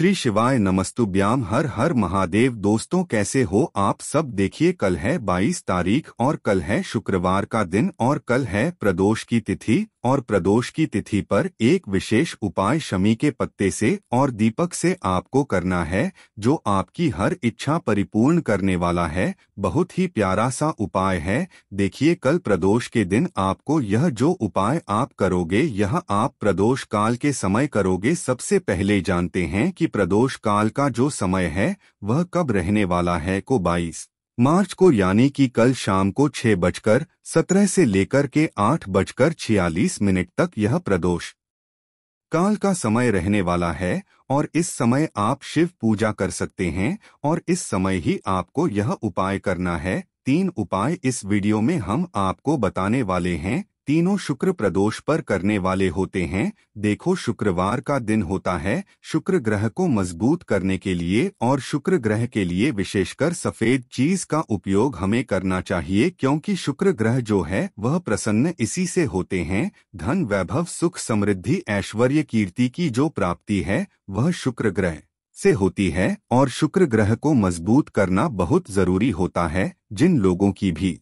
श्री शिवाय नमस्तुभ्याम हर हर महादेव दोस्तों कैसे हो आप सब देखिए कल है 22 तारीख और कल है शुक्रवार का दिन और कल है प्रदोष की तिथि और प्रदोष की तिथि पर एक विशेष उपाय शमी के पत्ते से और दीपक से आपको करना है जो आपकी हर इच्छा परिपूर्ण करने वाला है बहुत ही प्यारा सा उपाय है देखिए कल प्रदोष के दिन आपको यह जो उपाय आप करोगे यह आप प्रदोष काल के समय करोगे सबसे पहले जानते हैं कि प्रदोष काल का जो समय है वह कब रहने वाला है को बाईस मार्च को यानी कि कल शाम को छह बजकर सत्रह से लेकर के आठ बजकर छियालीस मिनट तक यह प्रदोष काल का समय रहने वाला है और इस समय आप शिव पूजा कर सकते हैं और इस समय ही आपको यह उपाय करना है तीन उपाय इस वीडियो में हम आपको बताने वाले हैं तीनों शुक्र प्रदोष पर करने वाले होते हैं देखो शुक्रवार का दिन होता है शुक्र ग्रह को मजबूत करने के लिए और शुक्र ग्रह के लिए विशेषकर सफेद चीज का उपयोग हमें करना चाहिए क्योंकि शुक्र ग्रह जो है वह प्रसन्न इसी से होते हैं धन वैभव सुख समृद्धि ऐश्वर्य कीर्ति की जो प्राप्ति है वह शुक्र ग्रह से होती है और शुक्र ग्रह को मजबूत करना बहुत जरूरी होता है जिन लोगों की भी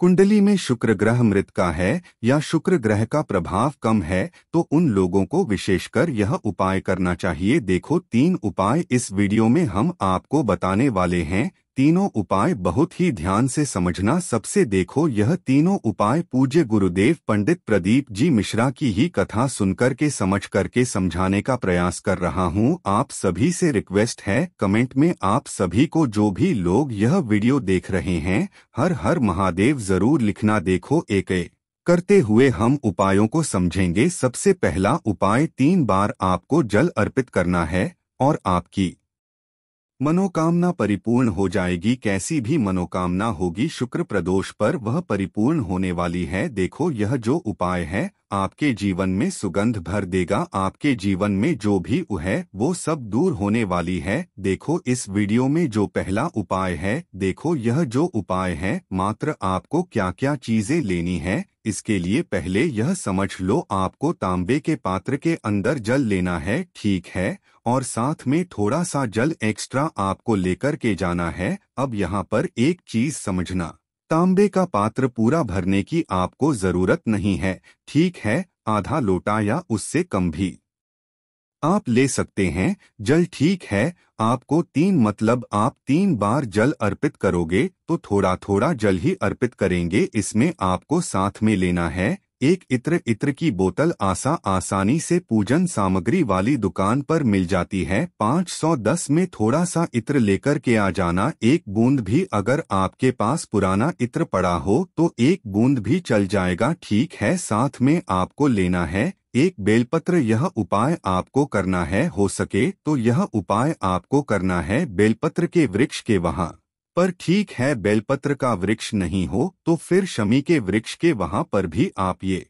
कुंडली में शुक्र ग्रह मृत का है या शुक्र ग्रह का प्रभाव कम है तो उन लोगों को विशेषकर यह उपाय करना चाहिए देखो तीन उपाय इस वीडियो में हम आपको बताने वाले हैं तीनों उपाय बहुत ही ध्यान से समझना सबसे देखो यह तीनों उपाय पूज्य गुरुदेव पंडित प्रदीप जी मिश्रा की ही कथा सुनकर के समझ करके समझाने का प्रयास कर रहा हूँ आप सभी से रिक्वेस्ट है कमेंट में आप सभी को जो भी लोग यह वीडियो देख रहे हैं हर हर महादेव जरूर लिखना देखो एक एक करते हुए हम उपायों को समझेंगे सबसे पहला उपाय तीन बार आपको जल अर्पित करना है और आपकी मनोकामना परिपूर्ण हो जाएगी कैसी भी मनोकामना होगी शुक्र प्रदोष पर वह परिपूर्ण होने वाली है देखो यह जो उपाय है आपके जीवन में सुगंध भर देगा आपके जीवन में जो भी है वो सब दूर होने वाली है देखो इस वीडियो में जो पहला उपाय है देखो यह जो उपाय है मात्र आपको क्या क्या चीजें लेनी है इसके लिए पहले यह समझ लो आपको तांबे के पात्र के अंदर जल लेना है ठीक है और साथ में थोड़ा सा जल एक्स्ट्रा आपको लेकर के जाना है अब यहाँ पर एक चीज समझना तांबे का पात्र पूरा भरने की आपको जरूरत नहीं है ठीक है आधा लोटा या उससे कम भी आप ले सकते हैं जल ठीक है आपको तीन मतलब आप तीन बार जल अर्पित करोगे तो थोड़ा थोड़ा जल ही अर्पित करेंगे इसमें आपको साथ में लेना है एक इत्र इत्र की बोतल आसा आसानी से पूजन सामग्री वाली दुकान पर मिल जाती है 510 में थोड़ा सा इत्र लेकर के आ जाना एक बूंद भी अगर आपके पास पुराना इत्र पड़ा हो तो एक बूंद भी चल जाएगा ठीक है साथ में आपको लेना है एक बेलपत्र यह उपाय आपको करना है हो सके तो यह उपाय आपको करना है बेलपत्र के वृक्ष के वहाँ पर ठीक है बेलपत्र का वृक्ष नहीं हो तो फिर शमी के वृक्ष के वहां पर भी आप ये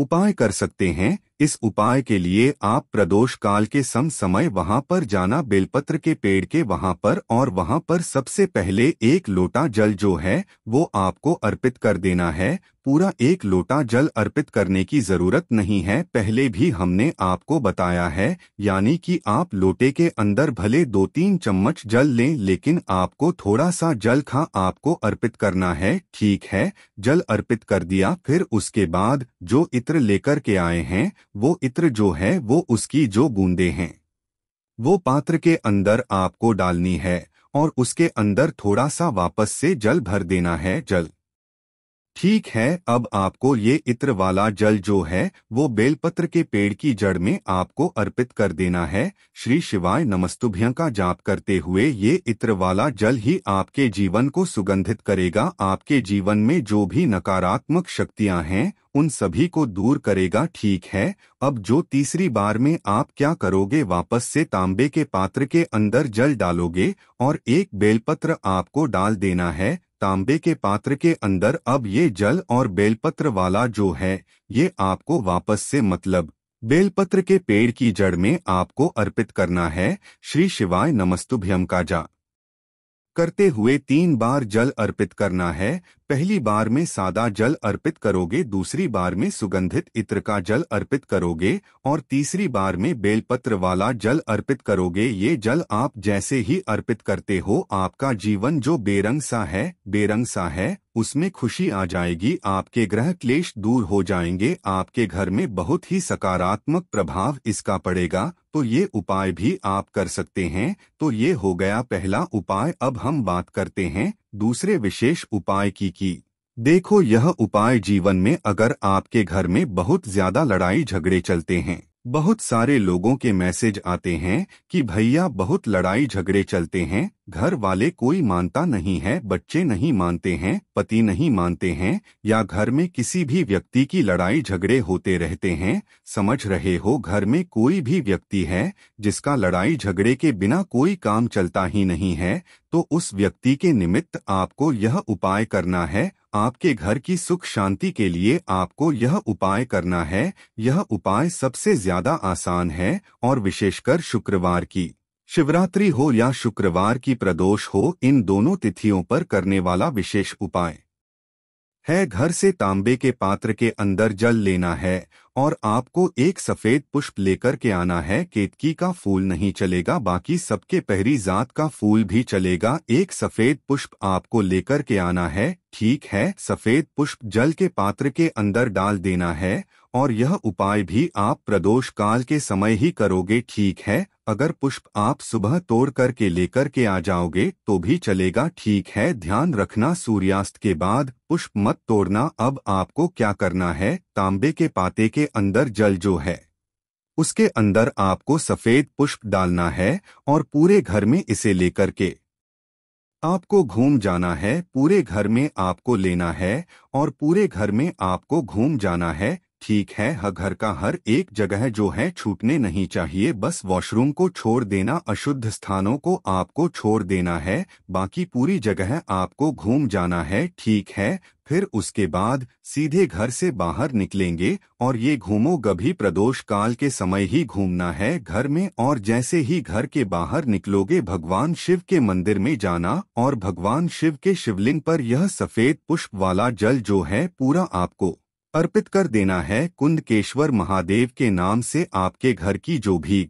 उपाय कर सकते हैं इस उपाय के लिए आप प्रदोष काल के सम समय वहां पर जाना बेलपत्र के पेड़ के वहां पर और वहां पर सबसे पहले एक लोटा जल जो है वो आपको अर्पित कर देना है पूरा एक लोटा जल अर्पित करने की जरूरत नहीं है पहले भी हमने आपको बताया है यानी कि आप लोटे के अंदर भले दो तीन चम्मच जल लें लेकिन आपको थोड़ा सा जल खा आपको अर्पित करना है ठीक है जल अर्पित कर दिया फिर उसके बाद जो इत्र लेकर के आए हैं वो इत्र जो है वो उसकी जो बूंदे हैं वो पात्र के अंदर आपको डालनी है और उसके अंदर थोड़ा सा वापस से जल भर देना है जल ठीक है अब आपको ये इत्र वाला जल जो है वो बेलपत्र के पेड़ की जड़ में आपको अर्पित कर देना है श्री शिवाय नमस्तुभ्य का जाप करते हुए ये इत्र वाला जल ही आपके जीवन को सुगंधित करेगा आपके जीवन में जो भी नकारात्मक शक्तियां हैं उन सभी को दूर करेगा ठीक है अब जो तीसरी बार में आप क्या करोगे वापस से तांबे के पात्र के अंदर जल डालोगे और एक बेलपत्र आपको डाल देना है तांबे के पात्र के अंदर अब ये जल और बेलपत्र वाला जो है ये आपको वापस से मतलब बेलपत्र के पेड़ की जड़ में आपको अर्पित करना है श्री शिवाय नमस्तुभ्यम का जा करते हुए तीन बार जल अर्पित करना है पहली बार में सादा जल अर्पित करोगे दूसरी बार में सुगंधित इत्र का जल अर्पित करोगे और तीसरी बार में बेलपत्र वाला जल अर्पित करोगे ये जल आप जैसे ही अर्पित करते हो आपका जीवन जो बेरंग सा है बेरंग सा है उसमें खुशी आ जाएगी आपके ग्रह क्लेश दूर हो जाएंगे आपके घर में बहुत ही सकारात्मक प्रभाव इसका पड़ेगा तो ये उपाय भी आप कर सकते हैं तो ये हो गया पहला उपाय अब हम बात करते हैं दूसरे विशेष उपाय की की देखो यह उपाय जीवन में अगर आपके घर में बहुत ज्यादा लड़ाई झगड़े चलते हैं बहुत सारे लोगों के मैसेज आते हैं कि भैया बहुत लड़ाई झगड़े चलते हैं घर वाले कोई मानता नहीं है बच्चे नहीं मानते हैं पति नहीं मानते हैं या घर में किसी भी व्यक्ति की लड़ाई झगड़े होते रहते हैं समझ रहे हो घर में कोई भी व्यक्ति है जिसका लड़ाई झगड़े के बिना कोई काम चलता ही नहीं है तो उस व्यक्ति के निमित्त आपको यह उपाय करना है आपके घर की सुख शांति के लिए आपको यह उपाय करना है यह उपाय सबसे ज्यादा आसान है और विशेषकर शुक्रवार की शिवरात्रि हो या शुक्रवार की प्रदोष हो इन दोनों तिथियों पर करने वाला विशेष उपाय है घर से तांबे के पात्र के अंदर जल लेना है और आपको एक सफ़ेद पुष्प लेकर के आना है केतकी का फूल नहीं चलेगा बाकी सबके पहरी जात का फूल भी चलेगा एक सफ़ेद पुष्प आपको लेकर के आना है ठीक है सफ़ेद पुष्प जल के पात्र के अंदर डाल देना है और यह उपाय भी आप प्रदोष काल के समय ही करोगे ठीक है अगर पुष्प आप सुबह तोड़ करके लेकर के आ जाओगे तो भी चलेगा ठीक है ध्यान रखना सूर्यास्त के बाद पुष्प मत तोड़ना अब आपको क्या करना है तांबे के पाते के अंदर जल जो है उसके अंदर आपको सफेद पुष्प डालना है और पूरे घर में इसे लेकर के आपको घूम जाना है पूरे घर में आपको लेना है और पूरे घर में आपको घूम जाना है ठीक है घर का हर एक जगह जो है छूटने नहीं चाहिए बस वॉशरूम को छोड़ देना अशुद्ध स्थानों को आपको छोड़ देना है बाकी पूरी जगह आपको घूम जाना है ठीक है फिर उसके बाद सीधे घर से बाहर निकलेंगे और ये घूमो गभी प्रदोष काल के समय ही घूमना है घर में और जैसे ही घर के बाहर निकलोगे भगवान शिव के मंदिर में जाना और भगवान शिव के शिवलिंग पर यह सफेद पुष्प वाला जल जो है पूरा आपको अर्पित कर देना है कुंदकेश्वर महादेव के नाम से आपके घर की जो भी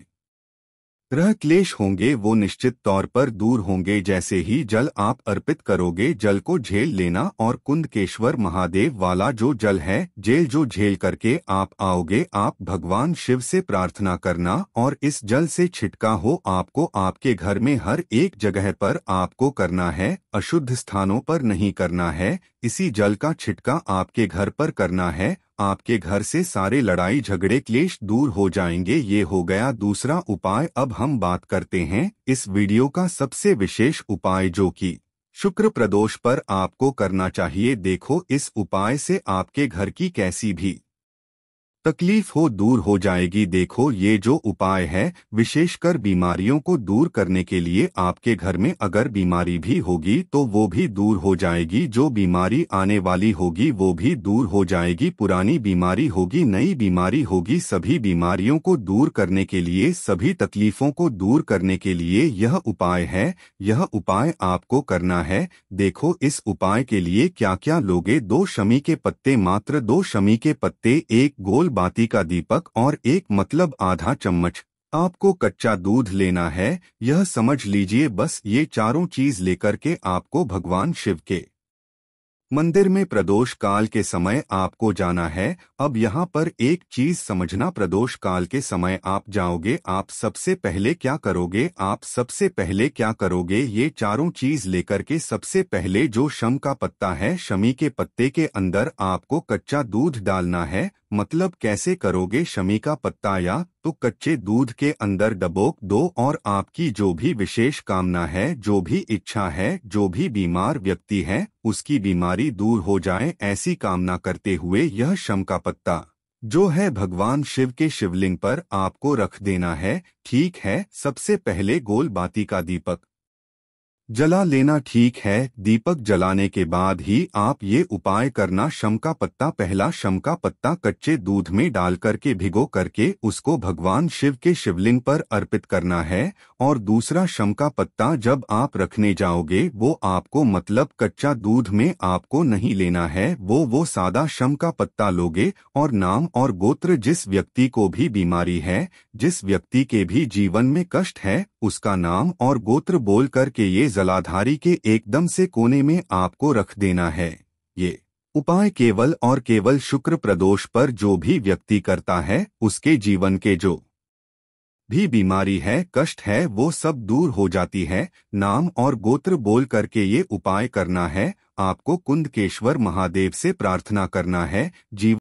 ग्रह क्लेश होंगे वो निश्चित तौर पर दूर होंगे जैसे ही जल आप अर्पित करोगे जल को झेल लेना और कुंदकेश्वर महादेव वाला जो जल है जेल जो झेल करके आप आओगे आप भगवान शिव से प्रार्थना करना और इस जल से छिटका हो आपको आपके घर में हर एक जगह पर आपको करना है अशुद्ध स्थानों पर नहीं करना है इसी जल का छिटका आपके घर पर करना है आपके घर से सारे लड़ाई झगड़े क्लेश दूर हो जाएंगे ये हो गया दूसरा उपाय अब हम बात करते हैं इस वीडियो का सबसे विशेष उपाय जो कि शुक्र प्रदोष पर आपको करना चाहिए देखो इस उपाय से आपके घर की कैसी भी तकलीफ हो दूर हो जाएगी देखो ये जो उपाय है विशेषकर बीमारियों को दूर करने के लिए आपके घर में अगर बीमारी भी होगी तो वो भी दूर हो जाएगी जो बीमारी आने वाली होगी वो भी दूर हो जाएगी पुरानी बीमारी होगी नई बीमारी होगी सभी बीमारियों को दूर करने के लिए सभी तकलीफों को दूर करने के लिए यह उपाय है यह उपाय आपको करना है देखो इस उपाय के लिए क्या क्या लोगे दो शमी के पत्ते मात्र दो शमी के पत्ते एक गोल बाती का दीपक और एक मतलब आधा चम्मच आपको कच्चा दूध लेना है यह समझ लीजिए बस ये चारों चीज लेकर के आपको भगवान शिव के मंदिर में प्रदोष काल के समय आपको जाना है अब यहाँ पर एक चीज समझना प्रदोष काल के समय आप जाओगे आप सबसे पहले क्या करोगे आप सबसे पहले क्या करोगे ये चारों चीज लेकर के सबसे पहले जो शम का पत्ता है शमी के पत्ते के अंदर आपको कच्चा दूध डालना है मतलब कैसे करोगे शमी का पत्ता या तो कच्चे दूध के अंदर डबोक दो और आपकी जो भी विशेष कामना है जो भी इच्छा है जो भी बीमार व्यक्ति है उसकी बीमारी दूर हो जाए ऐसी कामना करते हुए यह शम का पत्ता जो है भगवान शिव के शिवलिंग पर आपको रख देना है ठीक है सबसे पहले गोल बाती का दीपक जला लेना ठीक है दीपक जलाने के बाद ही आप ये उपाय करना शम का पत्ता पहला शम का पत्ता कच्चे दूध में डाल करके भिगो करके उसको भगवान शिव के शिवलिंग पर अर्पित करना है और दूसरा शम का पत्ता जब आप रखने जाओगे वो आपको मतलब कच्चा दूध में आपको नहीं लेना है वो वो सादा शम का पत्ता लोगे और नाम और गोत्र जिस व्यक्ति को भी बीमारी है जिस व्यक्ति के भी जीवन में कष्ट है उसका नाम और गोत्र बोल करके ये जलाधारी के एकदम से कोने में आपको रख देना है ये उपाय केवल और केवल शुक्र प्रदोष पर जो भी व्यक्ति करता है उसके जीवन के जो भी बीमारी है कष्ट है वो सब दूर हो जाती है नाम और गोत्र बोल करके ये उपाय करना है आपको कुंदकेश्वर महादेव से प्रार्थना करना है जीवन